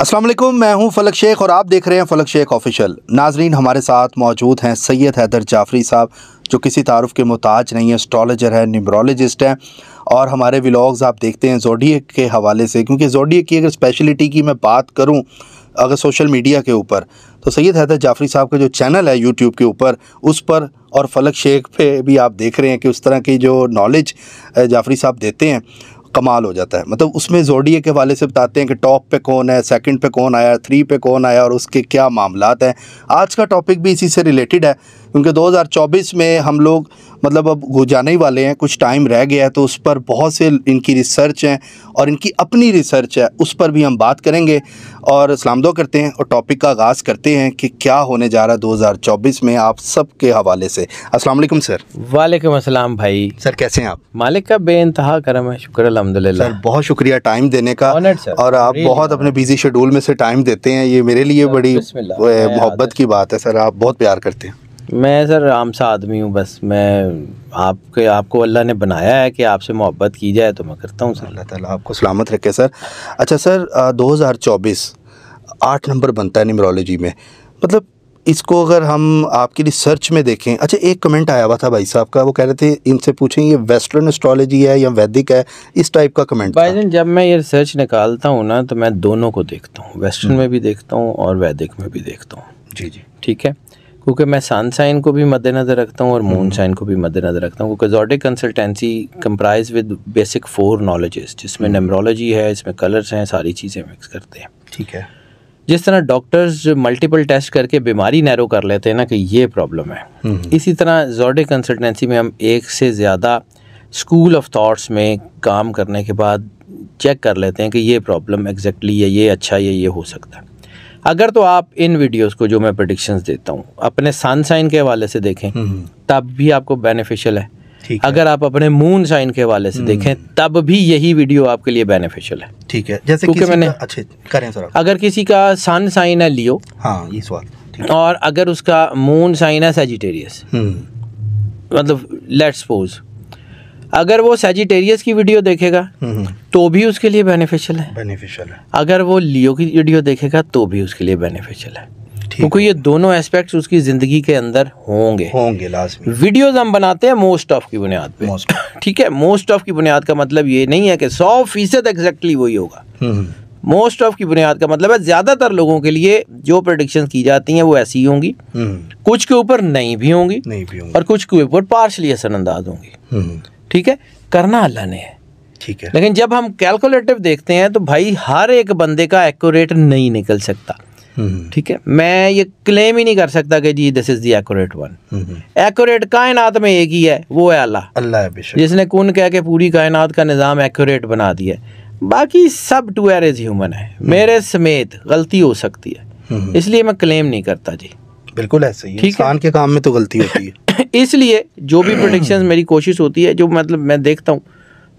असलम मैं हूं फलक शेख और आप देख रहे हैं फलक शेख ऑफिशियल नाजरीन हमारे साथ मौजूद हैं सैयद हैदर जाफरी साहब जो किसी तारफ़ के मोहताज नहीं है एस्ट्रॉलोजर है न्यूमरोलॉजिस्ट हैं और हमारे व्लाग्स आप देखते हैं जोडिए के हवाले से क्योंकि जोडिए की अगर स्पेशलिटी की मैं बात करूँ अगर सोशल मीडिया के ऊपर तो सैयद हैदर जाफरी साहब का जो चैनल है यूट्यूब के ऊपर उस पर और फलक शेख पे भी आप देख रहे हैं कि उस तरह की जो नॉलेज जाफरी साहब देते हैं कमाल हो जाता है मतलब उसमें जोडिए के वाले से बताते हैं कि टॉप पे कौन है सेकंड पे कौन आया थ्री पे कौन आया और उसके क्या मामला हैं आज का टॉपिक भी इसी से रिलेटेड है क्योंकि 2024 में हम लोग मतलब अब जाने ही वाले हैं कुछ टाइम रह गया है तो उस पर बहुत से इनकी रिसर्च हैं और इनकी अपनी रिसर्च है उस पर भी हम बात करेंगे और सलामदो करते हैं और टॉपिक का आगाज़ करते हैं कि क्या होने जा रहा है 2024 में आप सब के हवाले से अस्सलाम वालेकुम सर वालेकुम अस्सलाम भाई सर कैसे हैं आप मालिक का बेानतहा करम है शुक्र अलहमदिल्ला सर बहुत शुक्रिया टाइम देने का और आप बहुत अपने बिजी शेड्यूल में से टाइम देते हैं ये मेरे लिए बड़ी मोहब्बत की बात है सर आप बहुत प्यार करते हैं मैं सर आम सा आदमी हूँ बस मैं आपके आपको अल्लाह ने बनाया है कि आपसे मोहब्बत की जाए तो मैं करता हूँ सर अल्लाह ताला आपको सलामत रखे सर अच्छा सर दो हज़ार चौबीस आठ नंबर बनता है न्यूमरोलॉजी में मतलब इसको अगर हम आपके लिए सर्च में देखें अच्छा एक कमेंट आया हुआ था भाई साहब का वो कह रहे थे इनसे पूछें ये वेस्टर्न एस्ट्रोलॉजी है या वैदिक है इस टाइप का कमेंट भाई जब मैं ये रिसर्च निकालता हूँ ना तो मैं दोनों को देखता हूँ वेस्टर्न हम्म। में भी देखता हूँ और वैदिक में भी देखता हूँ जी जी ठीक है क्योंकि मैं सन साइन को भी मद्देनज़र रखता हूँ और मून साइन hmm. को भी मद्देनज़र रखता हूँ क्योंकि zodiac consultancy comprise with basic four knowledges जिसमें नमरोलॉजी hmm. है इसमें कलर्स हैं सारी चीज़ें मिक्स करते हैं ठीक है जिस तरह डॉक्टर्स मल्टीपल टेस्ट करके बीमारी नैरो कर लेते हैं ना कि ये प्रॉब्लम है hmm. इसी तरह जॉडिक कंसल्टेंसी में हम एक से ज़्यादा स्कूल ऑफ थाट्स में काम करने के बाद चेक कर लेते हैं कि ये प्रॉब्लम एग्जैक्टली exactly या ये अच्छा या ये हो सकता है अगर तो आप इन वीडियोस को जो मैं प्रडिक्शन देता हूँ अपने सन साइन के हवाले से देखें हम्म, हम्म। तब भी आपको बेनिफिशियल है अगर आप अपने मून साइन के हवाले से हम्म। देखें तब भी यही वीडियो आपके लिए बेनिफिशियल है ठीक है जैसे क्योंकि मैंने अच्छे करें सर अगर किसी का सन साइन है लियो हाँ ये सवाल और अगर उसका मून साइन है सेजिटेरियस मतलब लेट्स सपोज अगर वो सेजिटेरियस की वीडियो हम्म, हम्म। तो देखेगा तो भी उसके लिए बेनिफिशियल है बेनिफिशियल है अगर वो लियो की वीडियो देखेगा तो भी उसके लिए बेनिफिशियल है क्योंकि ये दोनों एस्पेक्ट्स उसकी जिंदगी के अंदर होंगे होंगे लाजमी वीडियोस हम बनाते हैं मोस्ट ऑफ की बुनियाद पे ठीक है मोस्ट ऑफ की बुनियाद का मतलब ये नहीं है कि सौ फीसद एग्जैक्टली वही होगा मोस्ट हम्म, ऑफ की बुनियाद का मतलब है ज्यादातर लोगों के लिए जो प्रोडिक्शन की जाती हैं वो ऐसी होंगी कुछ के ऊपर नहीं भी होंगी नहीं भी होंगी और कुछ के ऊपर पार्शली असरअंदाज होंगी ठीक है करना अल्लाह ने है ठीक है लेकिन जब हम कैलकुलेटिव देखते हैं तो भाई हर एक बंदे का एक्यूरेट नहीं निकल सकता हम्म। ठीक है मैं ये क्लेम ही नहीं कर सकता कि जी this is the accurate one accurate कायनात में एक ही है वो है अल्लाह अल्लाह है जिसने कौन कह के पूरी कायनात का निज़ाम एक्यूरेट बना दिया बाकी सब टू एरेज ह्यूमन है मेरे समेत गलती हो सकती है हम्म। इसलिए मैं क्लेम नहीं करता जी बिल्कुल ऐसे ही इंसान के काम में तो गलती होती है इसलिए जो भी प्रोडिक्शन मेरी कोशिश होती है जो मतलब मैं देखता हूँ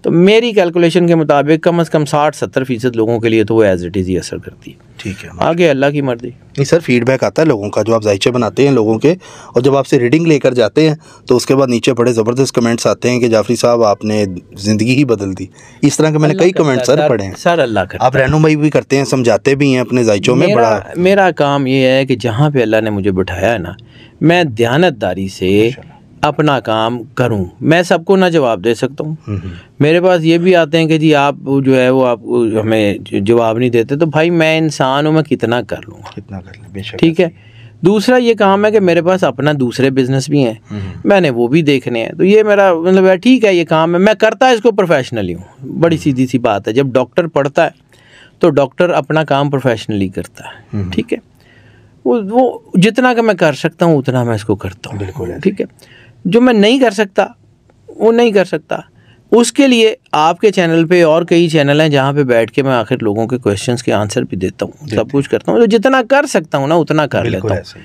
तो मेरी कैलकुलेशन के मुताबिक कम अज़ कम साठ सत्तर फीसद लोगों के लिए तो वो एज इट इज़ ही असर करती है ठीक है आगे अल्लाह की मर्जी नहीं सर फीडबैक आता है लोगों का जो आप जायचे बनाते हैं लोगों के और जब आपसे रीडिंग लेकर जाते हैं तो उसके बाद नीचे बड़े ज़बरदस्त कमेंट्स आते हैं कि जाफरी साहब आपने ज़िंदगी ही बदल दी इस तरह के मैंने कई कमेंट सर पढ़े हैं सर अल्लाह का आप रहनुमाई भी करते हैं समझाते भी हैं अपने जायचों में बड़ा मेरा काम ये है कि जहाँ पर अल्लाह ने मुझे बिठाया है ना मैं दयानतदारी से अपना काम करूं मैं सबको ना जवाब दे सकता हूं हम्म, हम्म। मेरे पास ये भी आते हैं कि जी आप जो है वो आप हमें जवाब नहीं देते तो भाई मैं इंसान हूं मैं कितना कर लूँ कितना कर लूँ ठीक है दूसरा ये काम है कि मेरे पास अपना दूसरे बिजनेस भी हैं हम्म, मैंने वो भी देखने हैं तो ये मेरा मतलब ठीक है ये काम है मैं करता इसको प्रोफेशनली हूँ बड़ी सीधी सी बात है जब डॉक्टर पढ़ता है तो डॉक्टर अपना काम प्रोफेशनली करता है ठीक है वो वो जितना का मैं कर सकता हूँ उतना मैं इसको करता हूँ बिल्कुल ठीक है जो मैं नहीं कर सकता वो नहीं कर सकता उसके लिए आपके चैनल पे और कई चैनल हैं जहाँ पे बैठ के मैं आखिर लोगों के क्वेश्चंस के आंसर भी देता हूँ सब कुछ करता हूँ जो तो जितना कर सकता हूँ ना उतना कर लेता हूँ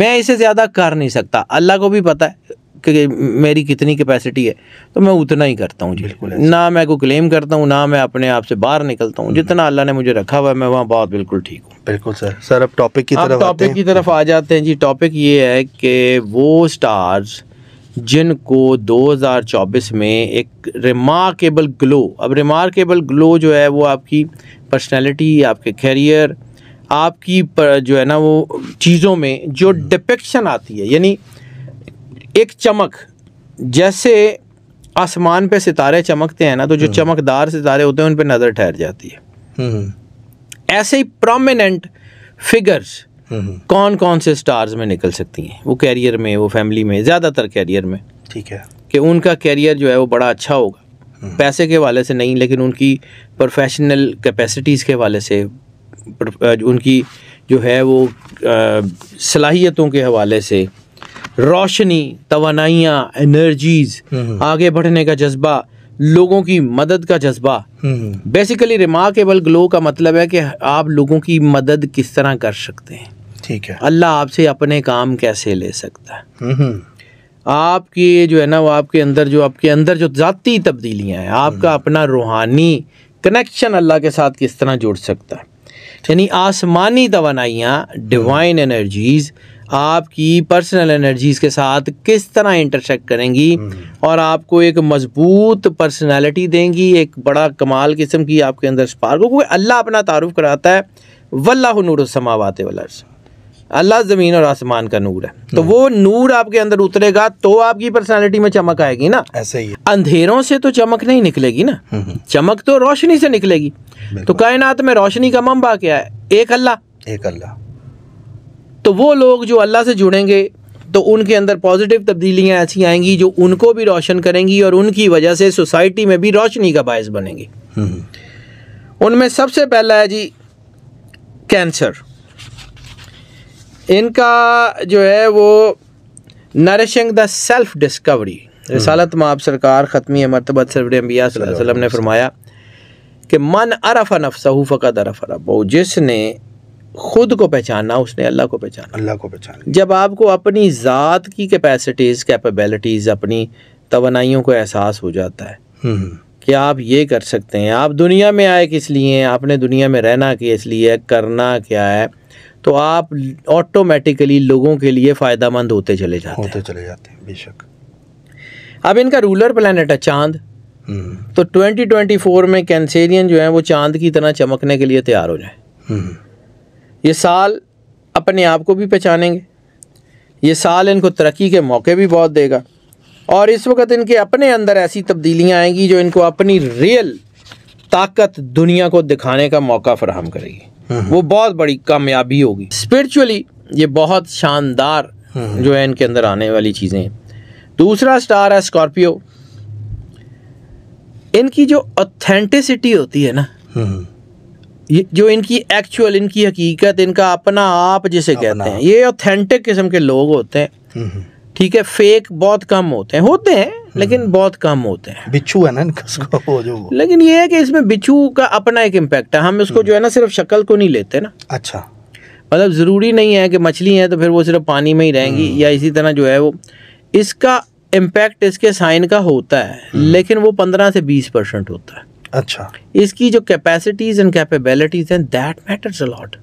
मैं इसे ज़्यादा कर नहीं सकता अल्लाह को भी पता है कि मेरी कितनी कैपेसिटी है तो मैं उतना ही करता हूँ जी ना मैं को क्लेम करता हूँ ना मैं अपने आप से बाहर निकलता हूँ हम्म। जितना अल्लाह ने मुझे रखा हुआ है मैं वहाँ बहुत बिल्कुल ठीक हूँ बिल्कुल सर सर अब टॉपिक की तरफ टॉपिक की तरफ आ जाते हैं जी टॉपिक ये है कि वो स्टार्स जिनको 2024 में एक रिमार्केबल ग्लो अब रिमार्केबल ग्लो जो है वो आपकी पर्सनैलिटी आपके कैरियर आपकी पर, जो है ना वो चीज़ों में जो डिपेक्शन हम्म। आती है यानी एक चमक जैसे आसमान पे सितारे चमकते हैं ना तो जो हम्म। चमकदार सितारे होते हैं उन पर नज़र ठहर जाती है हम्म। ऐसे ही प्रोमिनेंट फिगर्स कौन कौन से स्टार्स में निकल सकती हैं वो कैरियर में वो फैमिली में ज़्यादातर कैरियर में ठीक है कि उनका कैरियर जो है वो बड़ा अच्छा होगा हम्म। पैसे के हवाले से नहीं लेकिन उनकी प्रोफेशनल कैपेसिटीज़ के हवाले से उनकी जो है वो सलाहियतों के हवाले से रोशनी तोानाइयाँ एनर्जीज हम्म। आगे बढ़ने का जज्बा लोगों की मदद का जज्बा बेसिकली रिमार्केबल ग्लो का मतलब है कि आप लोगों की मदद किस तरह कर सकते हैं ठीक है अल्लाह आपसे अपने काम कैसे ले सकता है आपकी जो है ना वो आपके अंदर जो आपके अंदर जो ज़ाती तब्दीलियाँ हैं आपका हम्म। अपना रूहानी कनेक्शन अल्लाह के साथ किस तरह जुड़ सकता है यानी आसमानी तोनाइयाँ डिवाइन एनर्जीज़ आपकी पर्सनल एनर्जीज़ के साथ किस तरह इंटरसेक्ट करेंगी हम्म। और आपको एक मजबूत पर्सनैलिटी देंगी एक बड़ा कमाल किस्म की आपके अंदर स्पार्क क्योंकि अल्लाह अपना तारुफ कराता है वल्ला नूर समावाते वर्स अल्लाह ज़मीन और आसमान का नूर है तो हम्म। वो नूर आपके अंदर उतरेगा तो आपकी पर्सनालिटी में चमक आएगी ना ऐसे ही अंधेरों से तो चमक नहीं निकलेगी ना हम्म, हम्म। चमक तो रोशनी से निकलेगी तो कायनात में रोशनी का मम्बा क्या है एक अल्लाह एक अल्लाह तो वो लोग जो अल्लाह से जुड़ेंगे तो उनके अंदर पॉजिटिव तब्दीलियां ऐसी आएंगी जो उनको भी रोशन करेंगी और उनकी वजह से सोसाइटी में भी रोशनी का बायस बनेंगे उनमें सबसे पहला है जी कैंसर इनका जो है वो nourishing the self discovery hmm. रसालत माप सरकार ख़त्मी मरतबत सरवर अम्बिया ने फरमाया कि मन अरफ अनफ फ़कत अरफ वो जिसने खुद को पहचाना उसने अल्लाह को पहचाना अल्लाह को पहचाना जब आपको अपनी ज़ात की कैपेसिटीज़ कैपेबिलिटीज़ अपनी तोनाइयों को एहसास हो जाता है हम्म, हम्म। कि आप ये कर सकते हैं आप दुनिया में आए किस लिए आपने दुनिया में रहना किस लिए करना क्या है तो आप ऑटोमेटिकली लोगों के लिए फ़ायदा मंद होते चले जाते होते हैं। चले जाते हैं बेशक अब इनका रूलर प्लानट है चांद हम्म। तो 2024 में कैंसेरियन जो है वो चांद की तरह चमकने के लिए तैयार हो जाए हम्म। ये साल अपने आप को भी पहचानेंगे ये साल इनको तरक्की के मौके भी बहुत देगा और इस वक्त इनके अपने अंदर ऐसी तब्दीलियाँ आएंगी जो इनको अपनी रियल ताकत दुनिया को दिखाने का मौका फराहम करेगी वो बहुत बड़ी कामयाबी होगी स्पिरिचुअली ये बहुत शानदार जो है इनके अंदर आने वाली चीज़ें हैं दूसरा स्टार है स्कॉर्पियो इनकी जो ऑथेंटिसिटी होती है ना जो इनकी एक्चुअल इनकी हकीकत इनका अपना आप जिसे कहते हैं ये ऑथेंटिक किस्म के लोग होते हैं हम्म। ठीक है फेक बहुत कम होते हैं होते हैं लेकिन हम्म। बहुत कम होते हैं बिच्छू है ना वो जो लेकिन ये है कि इसमें बिच्छू का अपना एक इम्पैक्ट है हम इसको हम्म। जो है ना सिर्फ शक्ल को नहीं लेते ना अच्छा मतलब ज़रूरी नहीं है कि मछली है तो फिर वो सिर्फ पानी में ही रहेंगी हम्म। या इसी तरह जो है वो इसका इम्पैक्ट इसके साइन का होता है लेकिन वो पंद्रह से बीस परसेंट होता है अच्छा इसकी जो कैपेसिटीज एंड कैपेबिलिटीज हैं दैट मैटर्स अलॉट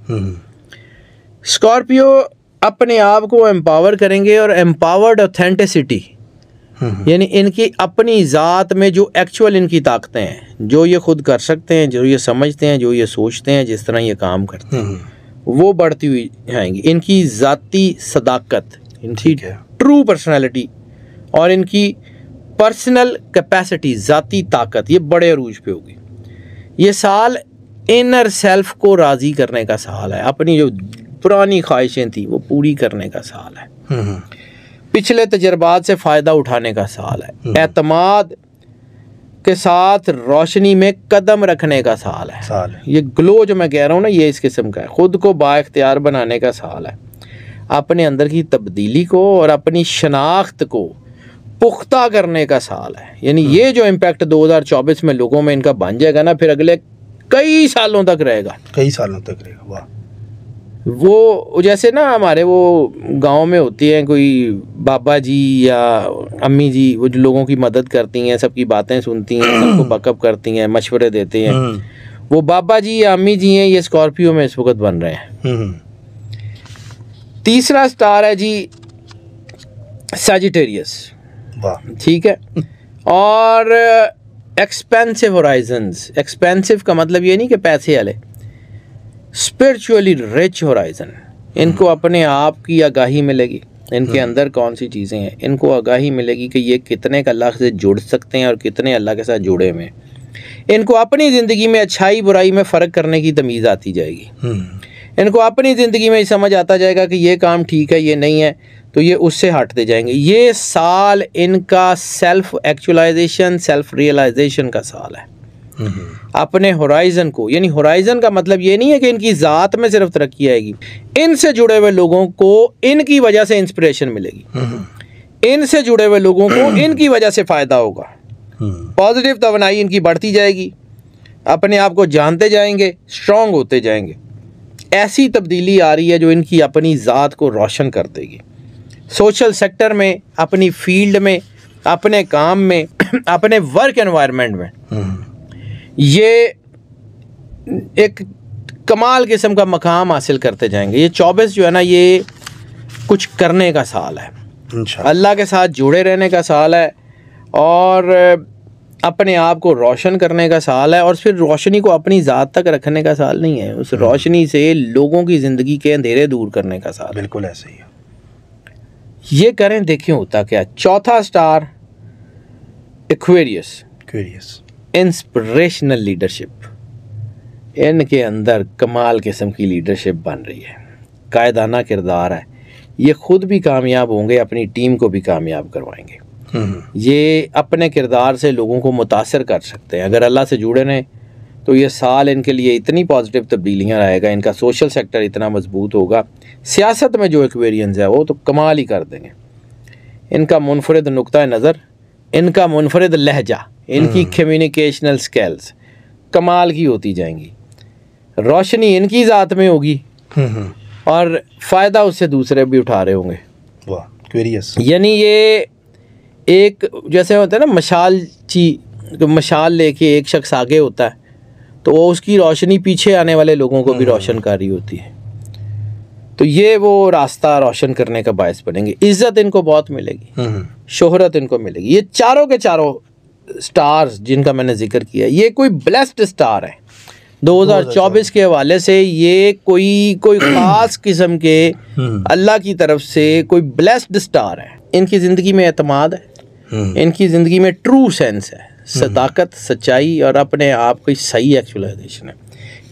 स्कॉर्पियो अपने आप को एम्पावर करेंगे और एम्पावर्ड ऑथेंटिसिटी यानी इनकी अपनी ज़ात में जो एक्चुअल इनकी ताकतें हैं जो ये खुद कर सकते हैं जो ये समझते हैं जो ये सोचते हैं जिस तरह ये काम करते हैं हम्म। वो बढ़ती हुई जाएंगी इनकी ज़ाती सदाकत इनकी ट्रू पर्सनैलिटी और इनकी पर्सनल कैपेसिटी ज़ाती ताकत ये बड़े अरूज पे होगी ये साल इनर सेल्फ को राज़ी करने का साल है अपनी जो पुरानी ख्वाहिशें थी वो पूरी करने का साल है हम्म। पिछले तजर्बात से फ़ायदा उठाने का साल है हम्म। एतमाद के साथ रोशनी में कदम रखने का साल है साल है। ये ग्लो जो मैं कह रहा हूँ ना ये इस किस्म का है ख़ुद को बाख्तियार बनाने का साल है अपने अंदर की तब्दीली को और अपनी शनाख्त को पुख्ता करने का साल है यानी हम्म। ये जो इम्पैक्ट 2024 में लोगों में इनका बन जाएगा ना फिर अगले कई सालों तक रहेगा कई सालों तक रहेगा वाह वो जैसे ना हमारे वो गांव में होती हैं कोई बाबा जी या अम्मी जी वो जो लोगों की मदद करती हैं सबकी बातें सुनती हैं सबको बकअप करती हैं मशवरे देते हैं हम्म। वो बाबा जी या अम्मी जी हैं ये स्कॉर्पियो में इस वक्त बन रहे हैं हम्म। तीसरा स्टार है जी सेजिटेरियस ठीक है और एक्सपेंसिव होराइजन्स एक्सपेंसिव का मतलब ये नहीं कि पैसे वाले स्पिरिचुअली रिच होराइजन इनको hmm. अपने आप की आगाही मिलेगी इनके hmm. अंदर कौन सी चीज़ें हैं इनको आगाही मिलेगी कि ये कितने अल्लाह से जुड़ सकते हैं और कितने अल्लाह के साथ जुड़े हुए हैं इनको अपनी ज़िंदगी में अच्छाई बुराई में फ़र्क करने की तमीज़ आती जाएगी hmm. इनको अपनी ज़िंदगी में समझ आता जाएगा कि ये काम ठीक है ये नहीं है तो ये उससे हटते जाएंगे ये साल इनका सेल्फ एक्चुअलाइजेशन सेल्फ रियलाइजेशन का साल है हम्म। अपने होराइजन को यानी होराइजन का मतलब ये नहीं है कि इनकी ज़ात में सिर्फ तरक्की आएगी इनसे जुड़े हुए लोगों को इनकी वजह से इंस्पिरेशन मिलेगी हम्म। इनसे जुड़े हुए लोगों को हम्म। इनकी वजह से फ़ायदा होगा पॉजिटिव तोनाई इनकी बढ़ती जाएगी अपने आप को जानते जाएंगे स्ट्रांग होते जाएंगे ऐसी तब्दीली आ रही है जो इनकी अपनी ज़ात को रोशन कर देगी सोशल सेक्टर में अपनी फील्ड में अपने काम में अपने वर्क एनवायरनमेंट में ये एक कमाल किस्म का मकाम हासिल करते जाएंगे ये चौबीस जो है ना ये कुछ करने का साल है अल्लाह के साथ जुड़े रहने का साल है और अपने आप को रोशन करने का साल है और फिर रोशनी को अपनी ज़ात तक रखने का साल नहीं है उस हम्म। रोशनी से लोगों की ज़िंदगी के अंधेरे दूर करने का साल बिल्कुल ऐसे ही है ये करें देखें होता क्या चौथा star Aquarius Aquarius inspirational leadership इनके अंदर कमाल किस्म की लीडरशिप बन रही है कायदाना किरदार है ये खुद भी कामयाब होंगे अपनी टीम को भी कामयाब करवाएंगे हम्म। ये अपने किरदार से लोगों को मुतासर कर सकते हैं अगर अल्लाह से जुड़े रहें तो ये साल इनके लिए इतनी पॉजिटिव तब्दीलियाँ आएगा इनका सोशल सेक्टर इतना मजबूत होगा सियासत में जो एक्वेरियंस है वो तो कमाल ही कर देंगे इनका मुनफरद नुक़ नज़र इनका मुनफरद लहजा इनकी कम्युनिकेशनल हम्म। स्किल्स कमाल की होती जाएंगी रोशनी इनकी ज़ात में होगी हम्म, हम्म। और फ़ायदा उससे दूसरे भी उठा रहे होंगे वाह यानी ये एक जैसे होता है ना मशाल ची तो मशाल लेके एक शख्स आगे होता है तो वो उसकी रोशनी पीछे आने वाले लोगों को भी रोशन कर रही होती है तो ये वो रास्ता रोशन करने का बायस बनेंगे इज्जत इनको बहुत मिलेगी हम्म। शोहरत इनको मिलेगी ये चारों के चारों स्टार्स जिनका मैंने जिक्र किया ये कोई ब्लेस्ड स्टार है 2024 के हवाले से ये कोई कोई हम्म। ख़ास किस्म के हम्म। अल्लाह की तरफ से कोई ब्लेस्ड स्टार है इनकी ज़िंदगी में अतमाद है इनकी ज़िंदगी में ट्रू सेंस है सदाकत सच्चाई और अपने आप कोई सही एक्चुअलाइजेशन है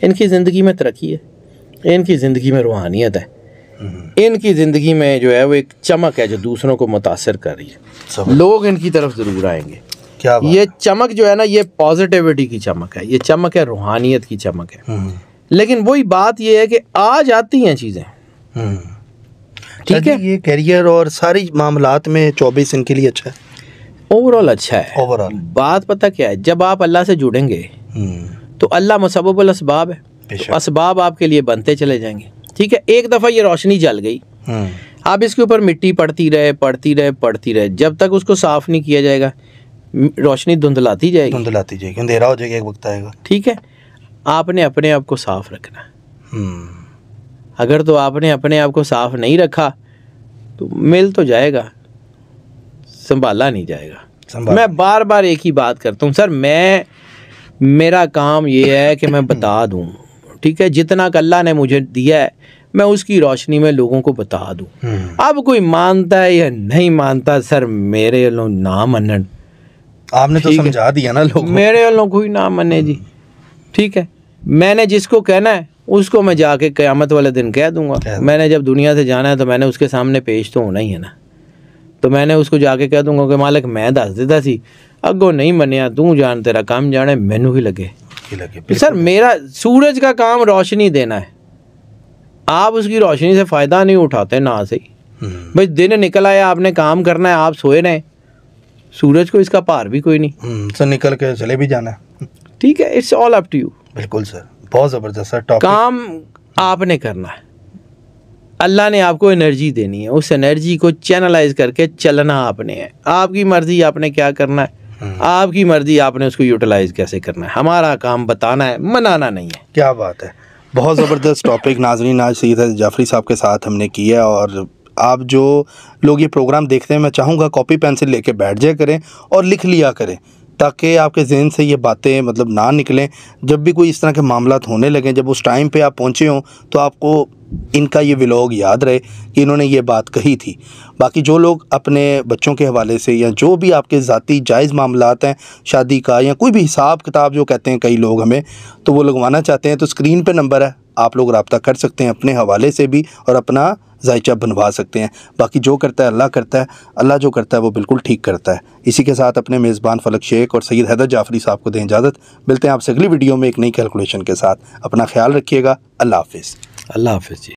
इनकी ज़िंदगी में तरक्की है इनकी ज़िंदगी में रूहानियत है हम्म। इनकी ज़िंदगी में जो है वो एक चमक है जो दूसरों को मुतासर कर रही है लोग इनकी तरफ ज़रूर आएंगे क्या ये चमक जो है ना ये पॉजिटिविटी की चमक है ये चमक है रूहानियत की चमक है हम्म। लेकिन वही बात ये है कि आ जाती हैं चीज़ें हम्म। ठीक अच्छा है ये करियर और सारी मामला में चौबीस इनके लिए अच्छा है ओवरऑल अच्छा है ओवरऑल बात पता क्या है जब आप अल्लाह से जुड़ेंगे तो अल्लाह मुसबल इसबाब है तो असबाब आपके लिए बनते चले जाएंगे ठीक है एक दफ़ा ये रोशनी जल गई हाँ। अब इसके ऊपर मिट्टी पड़ती रहे पड़ती रहे पड़ती रहे जब तक उसको साफ नहीं किया जाएगा रोशनी धुंधलाती जाएगी धुंधलाती जाएगी अंधेरा हो जाएगा एक वक्त आएगा ठीक है आपने अपने आप को साफ रखना हम्म। अगर तो आपने अपने आप को साफ नहीं रखा तो मिल तो जाएगा संभाला नहीं जाएगा मैं बार बार एक ही बात करता हूँ सर मैं मेरा काम ये है कि मैं बता दूँ ठीक है जितना कल्ला ने मुझे दिया है मैं उसकी रोशनी में लोगों को बता दूं हम्म। अब कोई मानता है या नहीं मानता सर मेरे वालों ना मनन आपने तो समझा दिया ना लोग मेरे वालों कोई ना मने जी हम्म। ठीक है मैंने जिसको कहना है उसको मैं जाके क़यामत वाले दिन कह दूंगा मैंने जब दुनिया से जाना है तो मैंने उसके सामने पेश तो होना ही है ना तो मैंने उसको जाके कह दूंगा कि मालिक मैं दस दिता सी अगो नहीं मनिया तू जान तेरा काम जाने मैनू ही लगे लगे सर मेरा सूरज का काम रोशनी देना है आप उसकी रोशनी से फ़ायदा नहीं उठाते ना से हम्म। भाई दिन निकल आया आपने काम करना है आप सोए रहे सूरज को इसका पार भी कोई नहीं हम्म, सर निकल के चले भी जाना है ठीक है it's all up to you बिल्कुल सर बहुत ज़बरदस्त सर टॉपिक काम आपने करना है अल्लाह ने आपको एनर्जी देनी है उस एनर्जी को चैनलाइज करके चलना आपने है आपकी मर्जी आपने क्या करना है आपकी मर्जी आपने उसको यूटिलाइज कैसे करना है हमारा काम बताना है मनाना नहीं है क्या बात है बहुत ज़बरदस्त टॉपिक नाजरीन आज सईद जाफरी साहब के साथ हमने किया और आप जो लोग ये प्रोग्राम देखते हैं मैं चाहूँगा कॉपी पेंसिल लेके बैठ जाए करें और लिख लिया करें ताकि आपके जहन से ये बातें मतलब ना निकलें जब भी कोई इस तरह के मामला होने लगें जब उस टाइम पे आप पहुँचे हों तो आपको इनका ये विलोग याद रहे कि इन्होंने ये बात कही थी बाकी जो लोग अपने बच्चों के हवाले से या जो भी आपके ज़ाती जायज़ मामला हैं शादी का या कोई भी हिसाब किताब जो कहते हैं कई लोग हमें तो वो लगवाना चाहते हैं तो स्क्रीन पर नंबर है आप लोग रबता कर सकते हैं अपने हवाले से भी और अपना जायचा बनवा सकते हैं बाकी जो करता है अल्लाह करता है अल्लाह जो करता है वो बिल्कुल ठीक करता है इसी के साथ अपने मेज़बान फलक शेख और सैयद हैदर जाफरी साहब को दें इजाज़त मिलते हैं आपसे अगली वीडियो में एक नई कैलकुलेशन के साथ अपना ख्याल रखिएगा अल्लाह हाफ़ अल्लाह हाफिज़ जी